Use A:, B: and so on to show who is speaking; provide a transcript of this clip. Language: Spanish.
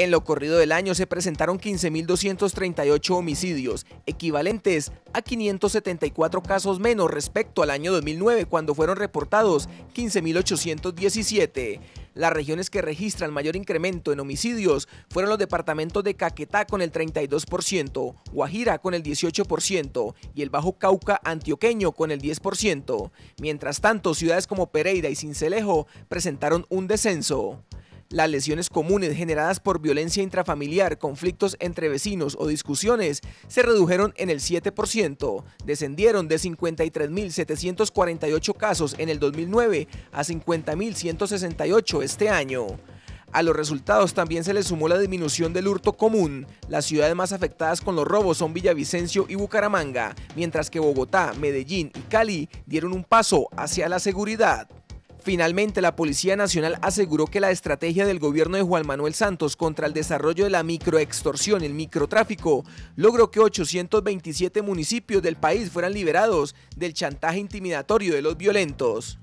A: En lo corrido del año se presentaron 15.238 homicidios, equivalentes a 574 casos menos respecto al año 2009 cuando fueron reportados 15.817. Las regiones que registran mayor incremento en homicidios fueron los departamentos de Caquetá con el 32%, Guajira con el 18% y el Bajo Cauca antioqueño con el 10%. Mientras tanto, ciudades como Pereira y Cincelejo presentaron un descenso. Las lesiones comunes generadas por violencia intrafamiliar, conflictos entre vecinos o discusiones se redujeron en el 7%, descendieron de 53.748 casos en el 2009 a 50.168 este año. A los resultados también se le sumó la disminución del hurto común. Las ciudades más afectadas con los robos son Villavicencio y Bucaramanga, mientras que Bogotá, Medellín y Cali dieron un paso hacia la seguridad. Finalmente, la Policía Nacional aseguró que la estrategia del gobierno de Juan Manuel Santos contra el desarrollo de la microextorsión y el microtráfico logró que 827 municipios del país fueran liberados del chantaje intimidatorio de los violentos.